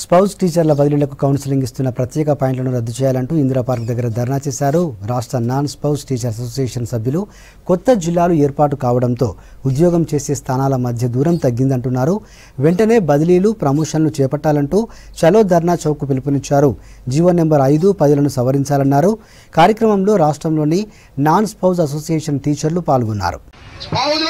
spouse టీచర్ల బదిలీలకు counselling ఇస్తున్న ప్రత్యేక పాయింట్లను రద్దు చేయాలంటూ ఇందిరాపార్క్ దగ్గర ధర్నా చేశారు రాష్ట్ర నాన్ స్పౌజ్ టీచర్ అసోసియేషన్ సభ్యులు కొత్త జిల్లాలు ఏర్పాటు కావడంతో ఉద్యోగం చేసే స్థానాల మధ్య దూరం తగ్గిందంటున్నారు వెంటనే బదిలీలు ప్రమోషన్లు చేపట్టాలంటూ చలో ధర్నా చౌక్ పిలుపునిచ్చారు జీవో నెంబర్ ఐదు పదులను సవరించాలన్నారు కార్యక్రమంలో రాష్ట్రంలోని నాన్ స్పౌజ్ అసోసియేషన్ టీచర్లు పాల్గొన్నారు